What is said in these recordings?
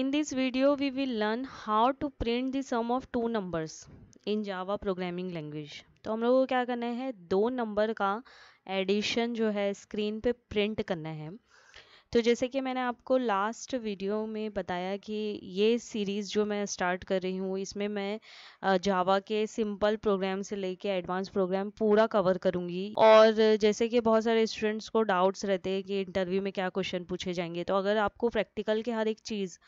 In this video, we will learn how to print the sum of two numbers in Java programming language. तो हम लोगों को क्या करना है दो नंबर का एडिशन जो है स्क्रीन पे प्रिंट करना है तो जैसे कि मैंने आपको लास्ट वीडियो में बताया कि ये सीरीज़ जो मैं स्टार्ट कर रही हूँ इसमें मैं जावा के सिंपल प्रोग्राम से लेके एडवांस प्रोग्राम पूरा कवर करूँगी और जैसे कि बहुत सारे स्टूडेंट्स को डाउट्स रहते हैं कि इंटरव्यू में क्या क्वेश्चन पूछे जाएंगे तो अगर आपको प्रैक्टिकल के हर एक चीज़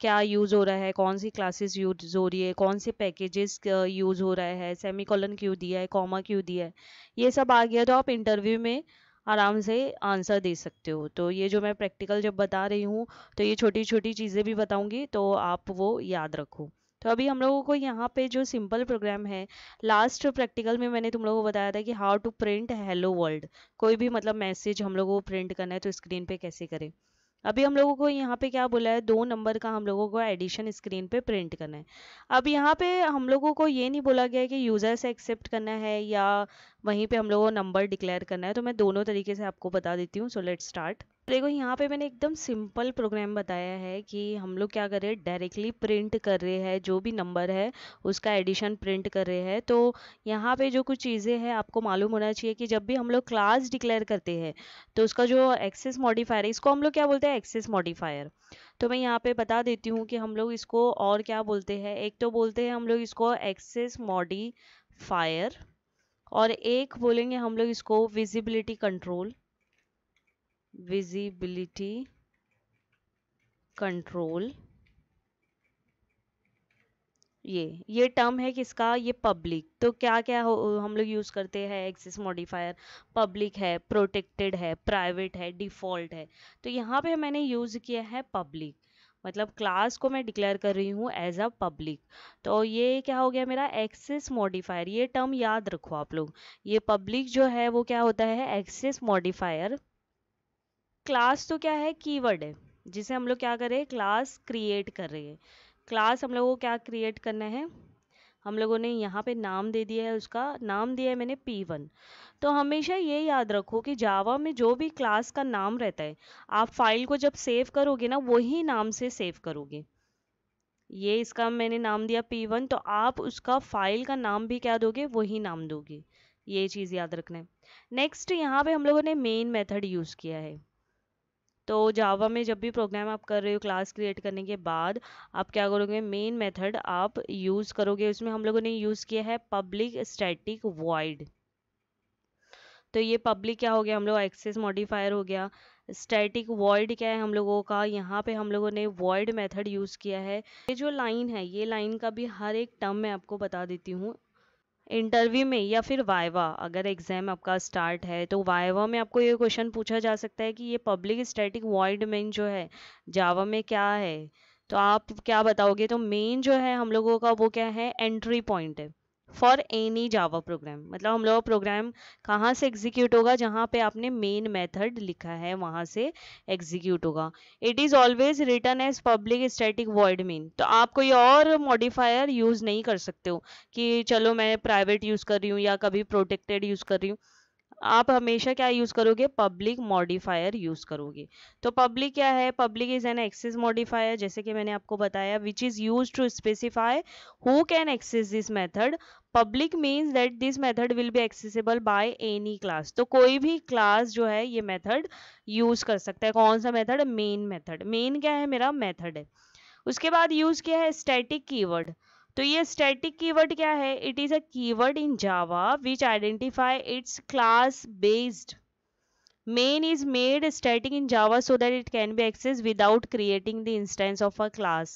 क्या यूज़ हो रहा है कौन सी क्लासेस यूज हो रही है कौन से पैकेजेस यूज़ हो रहा है सेमी कॉलन क्यों दिया है कॉमा क्यों दिया है ये सब आ गया तो आप इंटरव्यू में आराम से आंसर दे सकते हो तो ये जो मैं प्रैक्टिकल जब बता रही हूँ तो ये छोटी छोटी चीज़ें भी बताऊँगी तो आप वो याद रखो तो अभी हम लोगों को यहाँ पे जो सिंपल प्रोग्राम है लास्ट प्रैक्टिकल में मैंने तुम लोगों को बताया था कि how to print hello world कोई भी मतलब मैसेज हम लोगों को प्रिंट करना है तो स्क्रीन पे कैसे करें अभी हम लोगों को यहाँ पे क्या बोला है दो नंबर का हम लोगों को एडिशन स्क्रीन पे प्रिंट करना है अब यहाँ पे हम लोगों को ये नहीं बोला गया है कि यूज़र से एक्सेप्ट करना है या वहीं पे हम लोगों को नंबर डिक्लेयर करना है तो मैं दोनों तरीके से आपको बता देती हूँ सो लेट स्टार्ट देखो यहाँ पे मैंने एकदम सिंपल प्रोग्राम बताया है कि हम लोग क्या कर रहे हैं डायरेक्टली प्रिंट कर रहे हैं जो भी नंबर है उसका एडिशन प्रिंट कर रहे हैं तो यहाँ पे जो कुछ चीज़ें हैं आपको मालूम होना चाहिए कि जब भी हम लोग क्लास डिक्लेयर करते हैं तो उसका जो एक्सेस मॉडिफायर है इसको हम लोग क्या बोलते हैं एक्सेस मॉडिफायर तो मैं यहाँ पे बता देती हूँ कि हम लोग इसको और क्या बोलते हैं एक तो बोलते हैं हम लोग इसको एक्सेस मॉडिफायर और एक बोलेंगे हम लोग इसको विजिबिलिटी कंट्रोल visibility कंट्रोल ये ये टर्म है किसका ये पब्लिक तो क्या क्या हो हम लोग यूज़ करते हैं एक्सिस मॉडिफायर पब्लिक है प्रोटेक्टेड है प्राइवेट है डिफ़ॉल्ट है तो यहाँ पे मैंने यूज़ किया है पब्लिक मतलब क्लास को मैं डिक्लेयर कर रही हूँ एज अ पब्लिक तो ये क्या हो गया मेरा एक्सेस मॉडिफायर ये टर्म याद रखो आप लोग ये पब्लिक जो है वो क्या होता है एक्सेस मॉडिफायर क्लास तो क्या है कीवर्ड है जिसे हम लोग क्या कर रहे हैं क्लास क्रिएट कर रहे हैं क्लास हम लोगों को क्या क्रिएट करना है हम लोगों ने यहाँ पे नाम दे दिया है उसका नाम दिया है मैंने पी वन तो हमेशा ये याद रखो कि जावा में जो भी क्लास का नाम रहता है आप फाइल को जब सेव करोगे ना वही नाम से सेव करोगे ये इसका मैंने नाम दिया पी वन तो आप उसका फाइल का नाम भी क्या दोगे वही नाम दोगे ये चीज़ याद रखना है नेक्स्ट यहाँ पे हम लोगों ने मेन मेथड यूज़ किया है तो जावा में जब भी प्रोग्राम आप कर रहे हो क्लास क्रिएट करने के बाद आप क्या करोगे मेन मेथड आप यूज़ करोगे उसमें हम लोगों ने यूज़ किया है पब्लिक स्टैटिक वॉइड तो ये पब्लिक क्या हो गया हम लोग एक्सेस मॉडिफायर हो गया स्टैटिक वॉइड क्या है हम लोगों का यहाँ पे हम लोगों ने वॉइड मेथड यूज़ किया है ये जो लाइन है ये लाइन का भी हर एक टर्म मैं आपको बता देती हूँ इंटरव्यू में या फिर वाइवा अगर एग्ज़ाम आपका स्टार्ट है तो वाइवा में आपको ये क्वेश्चन पूछा जा सकता है कि ये पब्लिक स्टैटिक वॉइड मेन जो है जावा में क्या है तो आप क्या बताओगे तो मेन जो है हम लोगों का वो क्या है एंट्री पॉइंट है फॉर एनी जावा प्रोग्राम मतलब हम लोग प्रोग्राम कहाँ से एग्जीक्यूट होगा जहाँ पे आपने मेन मेथड लिखा है वहाँ से एग्जीक्यूट होगा it is always written as public static void main तो आप कोई और मॉडिफायर यूज़ नहीं कर सकते हो कि चलो मैं प्राइवेट यूज़ कर रही हूँ या कभी प्रोटेक्टेड यूज़ कर रही हूँ आप हमेशा क्या यूज करोगे पब्लिक मॉडिफायर यूज करोगे तो पब्लिक क्या है public is an access modifier जैसे कि मैंने आपको बताया which is use to specify who can access this method public means that this method will be accessible by any class तो कोई भी क्लास जो है ये मेथड यूज कर सकता है कौन सा मेथड मेन मेथड मेन क्या है मेरा मेथड है उसके बाद यूज किया है स्टैटिक कीवर्ड तो ये स्टैटिक कीवर्ड क्या है it is a keyword in Java which identify its class based main is made static in Java so that it can be access without creating the instance of a class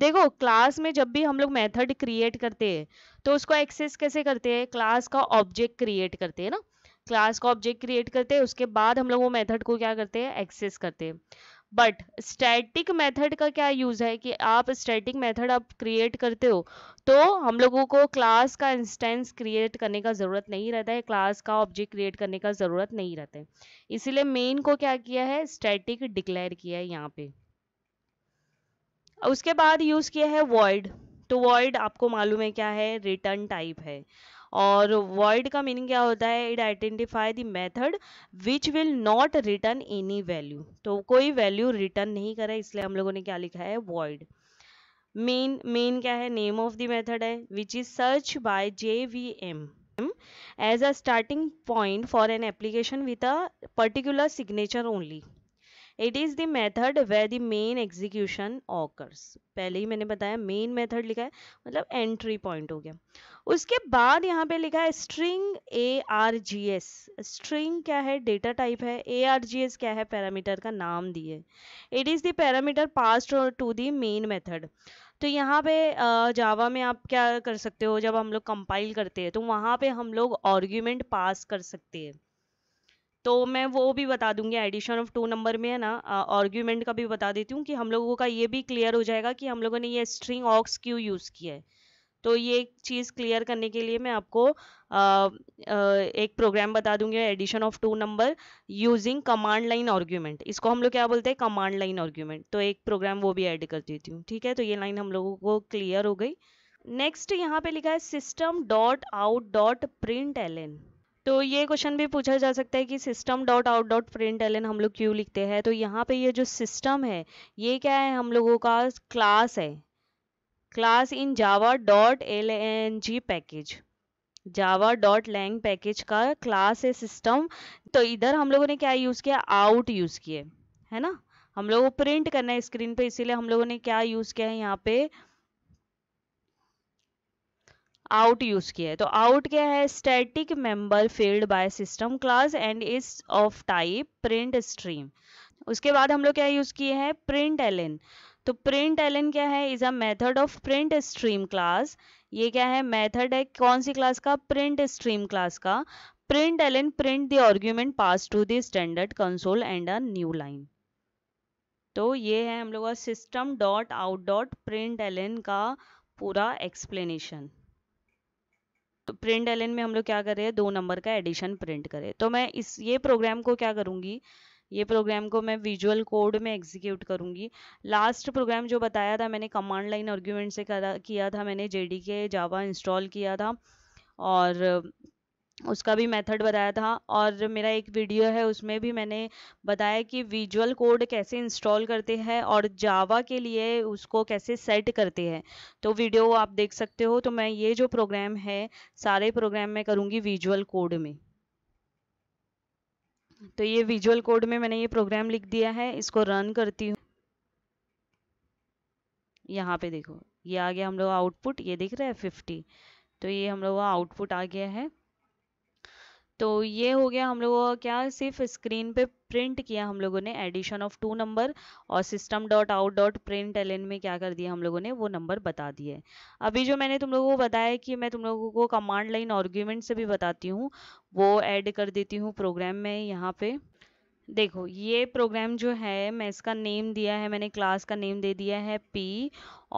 देखो class में जब भी हम लोग method create करते हैं तो उसको एक्सेस कैसे करते हैं क्लास का ऑब्जेक्ट क्रिएट करते हैं ना क्लास का ऑब्जेक्ट क्रिएट करते हैं उसके बाद हम लोग वो मेथड को क्या करते हैं एक्सेस करते हैं बट स्टैटिक मेथड का क्या यूज़ है कि आप स्टैटिक मेथड आप क्रिएट करते हो तो हम लोगों को क्लास का इंस्टेंस क्रिएट करने का ज़रूरत नहीं रहता है क्लास का ऑब्जेक्ट क्रिएट करने का ज़रूरत नहीं रहता है इसीलिए मेन को क्या किया है स्टैटिक डिक्लेयर किया है यहाँ पे उसके बाद यूज़ किया है वॉइड तो वॉइड आपको मालूम है क्या है रिटर्न टाइप है और वर्ड का मीनिंग क्या होता है it identify the method which will not return any value तो कोई वैल्यू रिटर्न नहीं करे इसलिए हम लोगों ने क्या लिखा है void मेन मेन क्या है नेम ऑफ द मेथड है which is search by J V M as a starting point for an application with a particular signature only it is the method way the main execution occurs पहले ही मैंने बताया main method लिखा है मतलब entry point हो गया उसके बाद यहाँ पे लिखा है string A R G S string क्या है डेटा टाइप है ए आर जी एस क्या है पैरामीटर का नाम दिए it is the parameter pass to the main method तो यहाँ पे जावा में आप क्या कर सकते हो जब हम लोग कंपाइल करते हैं तो वहाँ पे हम लोग आर्ग्यूमेंट पास कर सकते हैं तो मैं वो भी बता दूंगी एडिशन ऑफ टू नंबर में है ना आर्ग्यूमेंट का भी बता देती हूँ कि हम लोगों का ये भी क्लियर हो जाएगा कि हम लोगों ने ये स्ट्रिंग ऑक्स क्यों यूज़ किया है तो ये चीज़ क्लियर करने के लिए मैं आपको आ, आ, एक प्रोग्राम बता दूंगी addition of two number using command line argument इसको हम लोग क्या बोलते हैं कमांड लाइन आर्ग्यूमेंट तो एक प्रोग्राम वो भी ऐड कर देती हूँ ठीक है तो ये लाइन हम लोगों को क्लियर हो गई नेक्स्ट यहाँ पे लिखा है system dot out dot print L N तो ये क्वेश्चन भी पूछा जा सकता है कि system dot out dot print L हम लोग क्यों लिखते हैं तो यहाँ पे ये जो सिस्टम है ये क्या है हम लोगों का क्लास है class in Java dot L N G package Java dot lang package का क्लास है सिस्टम तो इधर हम लोगों ने क्या यूज़ किया आउट यूज़ किए है ना हम लोग को प्रिंट करना है स्क्रीन पे इसीलिए हम लोगों ने क्या यूज़ किया है यहाँ पे आउट यूज़ किया है तो आउट क्या है static member field by system class and is of type print stream उसके बाद हम लोग क्या यूज़ किए हैं प्रिंट एल तो प्रिंट एल क्या है is a method of print stream class ये क्या है मेथड है कौन सी क्लास का प्रिंट स्ट्रीम क्लास का print L N print the argument pass to the standard console and a new line तो ये है हम लोग का system dot out dot print L N का पूरा एक्सप्लेनेशन तो प्रिंट एलन में हम लोग क्या कर रहे हैं दो नंबर का एडिशन प्रिंट करें तो मैं इस ये प्रोग्राम को क्या करूँगी ये प्रोग्राम को मैं विजुअल कोड में एग्जीक्यूट करूँगी लास्ट प्रोग्राम जो बताया था मैंने कमांड लाइन आर्ग्यूमेंट से करा किया था मैंने जे डी के जावा इंस्टॉल किया था और उसका भी मेथड बताया था और मेरा एक वीडियो है उसमें भी मैंने बताया कि विजुअल कोड कैसे इंस्टॉल करते हैं और जावा के लिए उसको कैसे सेट करते हैं तो वीडियो आप देख सकते हो तो मैं ये जो प्रोग्राम है सारे प्रोग्राम मैं करूँगी विजुअल कोड में तो ये विजुअल कोड में मैंने ये प्रोग्राम लिख दिया है इसको रन करती हूँ यहाँ पे देखो ये आ गया हम लोग आउटपुट ये दिख रहा है फिफ्टी तो ये हम लोग का आउटपुट आ गया है तो ये हो गया हम लोगों का क्या सिर्फ स्क्रीन पे प्रिंट किया हम लोगों ने एडिशन ऑफ टू नंबर और system dot out dot print L में क्या कर दिया हम लोगों ने वो नंबर बता दिए अभी जो मैंने तुम लोगों को बताया कि मैं तुम लोगों को कमांड लाइन आर्ग्यूमेंट से भी बताती हूँ वो ऐड कर देती हूँ प्रोग्राम में यहाँ पे देखो ये प्रोग्राम जो है मैं इसका नेम दिया है मैंने क्लास का नेम दे दिया है पी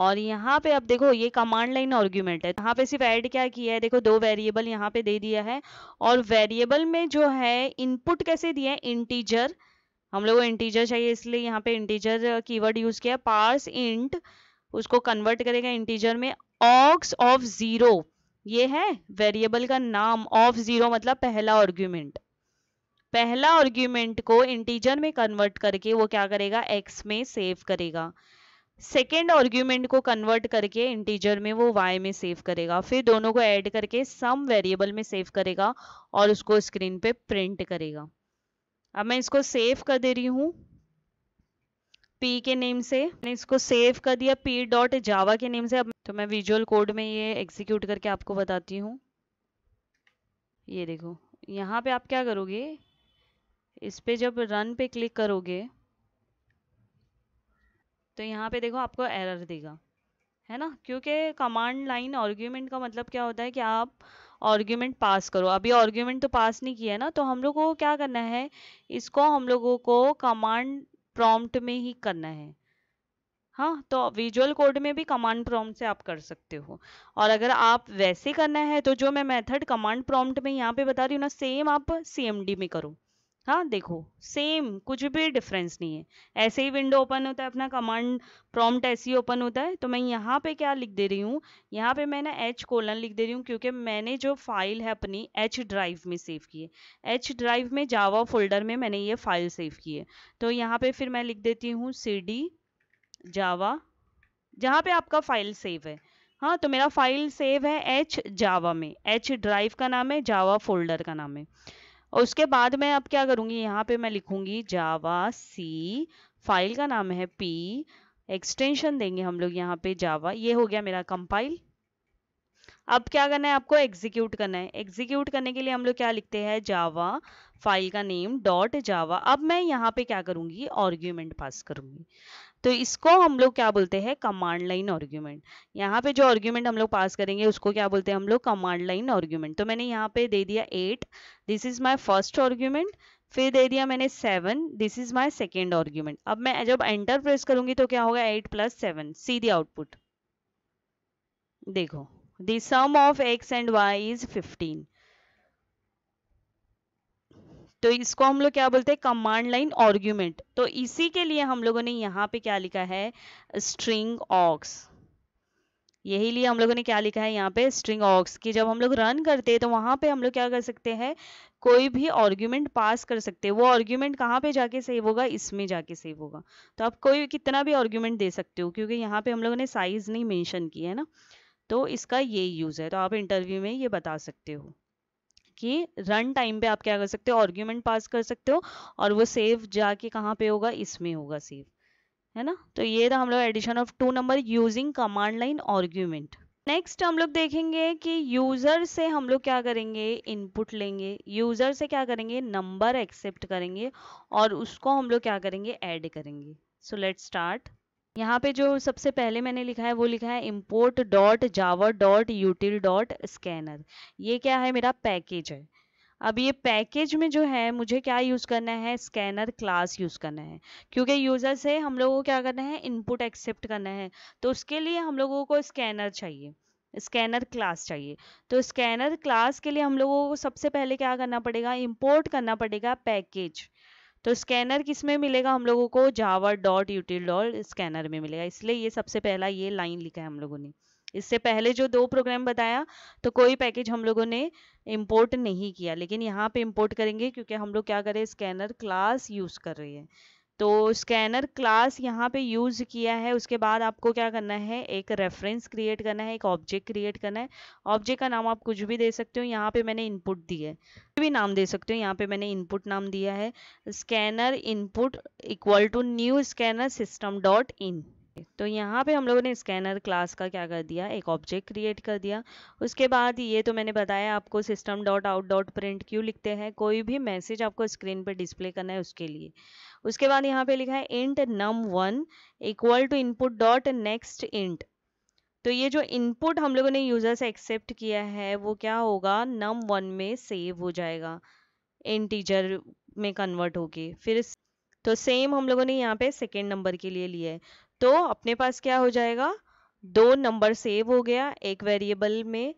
और यहाँ पे अब देखो ये कमांड लाइन आर्ग्यूमेंट है यहाँ पे सिर्फ ऐड क्या किया है देखो दो वेरिएबल यहाँ पे दे दिया है और वेरिएबल में जो है इनपुट कैसे दिया है इंटीजर हम लोग को इंटीजर चाहिए इसलिए यहाँ पे इंटीजर कीवर्ड यूज किया पार्स इंट उसको कन्वर्ट करेगा इंटीजर में ऑक्स ऑफ जीरो ये है वेरिएबल का नाम ऑफ जीरो मतलब पहला आर्ग्यूमेंट पहला आर्ग्यूमेंट को इंटीजर में कन्वर्ट करके वो क्या करेगा एक्स में सेव करेगा सेकेंड आर्ग्यूमेंट को कन्वर्ट करके इंटीजर में वो वाई में सेव करेगा फिर दोनों को ऐड करके सम वेरिएबल में सेव करेगा और उसको स्क्रीन पे प्रिंट करेगा अब मैं इसको सेव कर दे रही हूँ पी के नेम से मैंने इसको सेव कर दिया पी डॉट जावा के नेम से अब तो मैं विजुअल कोड में ये एग्जीक्यूट करके आपको बताती हूँ ये देखो यहाँ पे आप क्या करोगे इस पर जब रन पे क्लिक करोगे तो यहाँ पे देखो आपको एरर देगा है ना क्योंकि कमांड लाइन आर्ग्यूमेंट का मतलब क्या होता है कि आप आर्ग्यूमेंट पास करो अभी आर्ग्यूमेंट तो पास नहीं किया है ना तो हम लोग को क्या करना है इसको हम लोगों को कमांड प्रॉम्प्ट में ही करना है हाँ तो विजुअल कोड में भी कमांड प्रॉम्प्ट से आप कर सकते हो और अगर आप वैसे करना है तो जो मैं मेथड कमांड प्रॉम्प्ट में यहाँ पे बता रही हूँ ना सेम आप सी में करो हाँ देखो सेम कुछ भी डिफरेंस नहीं है ऐसे ही विंडो ओपन होता है अपना कमांड प्रॉम्प्ट ऐसे ही ओपन होता है तो मैं यहाँ पे क्या लिख दे रही हूँ यहाँ पे मैं ना एच कोलन लिख दे रही हूँ क्योंकि मैंने जो फाइल है अपनी एच ड्राइव में सेव की है एच ड्राइव में जावा फोल्डर में मैंने ये फाइल सेव की है तो यहाँ पे फिर मैं लिख देती हूँ सी डी जावा जहाँ पे आपका फाइल सेव है हाँ तो मेरा फाइल सेव है एच जावा में एच ड्राइव का नाम है जावा फोल्डर का नाम है और उसके बाद मैं अब क्या करूँगी यहाँ पे मैं लिखूँगी जावा सी फाइल का नाम है पी एक्सटेंशन देंगे हम लोग यहाँ पे जावा ये हो गया मेरा कंपाइल अब क्या करना है आपको एग्जीक्यूट करना है एग्जीक्यूट करने के लिए हम लोग क्या लिखते हैं जावा फाइल का नेम डॉट जावा अब मैं यहाँ पे क्या करूँगी आर्ग्यूमेंट पास करूँगी तो इसको हम लोग क्या बोलते हैं कमांड लाइन आर्ग्यूमेंट यहाँ पे जो आर्ग्यूमेंट हम लोग पास करेंगे उसको क्या बोलते हैं हम लोग कमांड लाइन आर्ग्यूमेंट तो मैंने यहाँ पे दे दिया eight this is my first argument फिर दे दिया मैंने seven this is my second argument अब मैं जब एंटर प्रेस करूंगी तो क्या होगा eight plus seven see the output देखो sum of X and Y is fifteen तो इसको हम लोग क्या बोलते हैं कमांड लाइन ऑर्ग्यूमेंट तो इसी के लिए हम लोगों ने यहाँ पे क्या लिखा है स्ट्रिंग ऑक्स यही लिए हम लोगों ने क्या लिखा है यहाँ पे स्ट्रिंग ऑक्स की जब हम लोग रन करते हैं तो वहाँ पे हम लोग क्या कर सकते हैं कोई भी आर्ग्यूमेंट पास कर सकते हैं वो आर्ग्यूमेंट कहाँ पे जाके सेव होगा इसमें जाके सेव होगा तो आप कोई कितना भी आर्ग्यूमेंट दे सकते हो क्योंकि यहाँ पे हम लोगों ने साइज़ नहीं मेंशन की है ना तो इसका ये यूज़ है तो आप इंटरव्यू में ये बता सकते हो कि रन टाइम पे आप क्या कर सकते हो आर्ग्यूमेंट पास कर सकते हो और वो सेव जाके कहाँ पे होगा इसमें होगा सेव है ना तो ये था हम लोग addition of two number using command line argument next हम लोग देखेंगे कि यूज़र से हम लोग क्या करेंगे इनपुट लेंगे यूज़र से क्या करेंगे नंबर एक्सेप्ट करेंगे और उसको हम लोग क्या करेंगे ऐड करेंगे सो लेट स्टार्ट यहाँ पे जो सबसे पहले मैंने लिखा है वो लिखा है import dot Java dot util dot scanner ये क्या है मेरा पैकेज है अब ये पैकेज में जो है मुझे क्या यूज़ करना है स्कैनर क्लास यूज़ करना है क्योंकि यूज़र से हम लोगों को क्या करना है इनपुट एक्सेप्ट करना है तो उसके लिए हम लोगों को स्कैनर चाहिए स्कैनर क्लास चाहिए तो स्कैनर क्लास के लिए हम लोगों को सबसे पहले क्या करना पड़ेगा इम्पोर्ट करना पड़ेगा पैकेज तो स्कैनर किस में मिलेगा हम लोगों को Java dot util dot scanner में मिलेगा इसलिए ये सबसे पहला ये लाइन लिखा है हम लोगों ने इससे पहले जो दो प्रोग्राम बताया तो कोई पैकेज हम लोगों ने इम्पोर्ट नहीं किया लेकिन यहाँ पे इम्पोर्ट करेंगे क्योंकि हम लोग क्या करें स्कैनर क्लास यूज़ कर रही है तो स्कैनर क्लास यहाँ पे यूज़ किया है उसके बाद आपको क्या करना है एक रेफरेंस क्रिएट करना है एक ऑब्जेक्ट क्रिएट करना है ऑब्जेक्ट का नाम आप कुछ भी दे सकते हो यहाँ पे मैंने इनपुट दिया है भी नाम दे सकते हो यहाँ पे मैंने इनपुट नाम दिया है scanner input equal to new scanner system dot in तो यहाँ पे हम लोगों ने स्कैनर क्लास का क्या कर दिया एक ऑब्जेक्ट क्रिएट कर दिया उसके बाद ये तो मैंने बताया आपको system dot out dot print क्यों लिखते हैं कोई भी मैसेज आपको स्क्रीन पर डिस्प्ले करना है उसके लिए उसके बाद यहाँ पे लिखा है int num one equal to input dot next int तो ये जो इनपुट हम लोगों ने यूज़र से एक्सेप्ट किया है वो क्या होगा नम वन में सेव हो जाएगा इंटीजर में कन्वर्ट होके फिर तो सेम हम लोगों ने यहाँ पे सेकेंड नंबर के लिए लिया है तो अपने पास क्या हो जाएगा दो नंबर सेव हो गया एक वेरिएबल में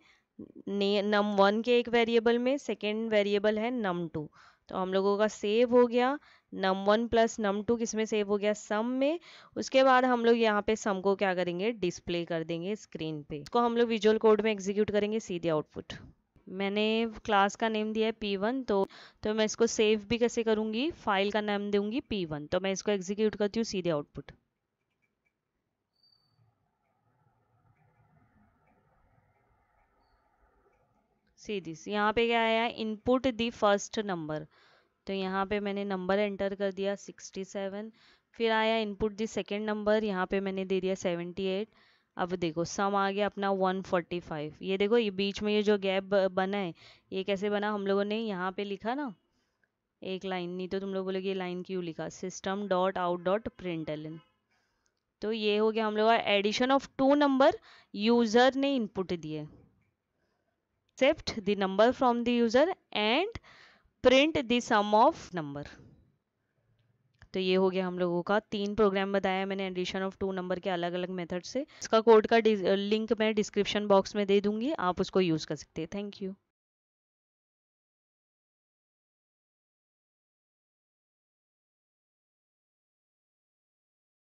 नम वन के एक वेरिएबल में सेकेंड वेरिएबल है नम टू तो हम लोगों का सेव हो गया num one plus num two किस में सेव हो गया सम में उसके बाद हम लोग यहाँ पे सम को क्या करेंगे डिस्प्ले कर देंगे स्क्रीन पे इसको हम लोग विजुअल कोड में एग्जीक्यूट करेंगे सीधे आउटपुट मैंने क्लास का नेम दिया है पी वन तो तो मैं इसको सेव भी कैसे करूँगी फाइल का नाम दूंगी पी वन तो मैं इसको एग्जीक्यूट करती हूँ सीधे आउटपुट सी यहाँ पे क्या आया इनपुट दी फर्स्ट नंबर तो यहाँ पे मैंने नंबर एंटर कर दिया 67 फिर आया इनपुट दी सेकेंड नंबर यहाँ पे मैंने दे दिया 78 अब देखो सम आ गया अपना 145 ये देखो ये बीच में ये जो गैप बना है ये कैसे बना हम लोगों ने यहाँ पे लिखा ना एक लाइन नहीं तो तुम लोग बोलोगे ये लाइन क्यों लिखा system dot out dot print L N तो ये हो गया हम लोग addition of two number user ने इनपुट दिए accept the number from the user and print the sum of number तो ये हो गया हम लोगों का तीन प्रोग्राम बताया मैंने एडिशन ऑफ टू नंबर के अलग अलग मेथड से इसका कोड का लिंक मैं डिस्क्रिप्शन बॉक्स में दे दूंगी आप उसको यूज़ कर सकते हैं थैंक यू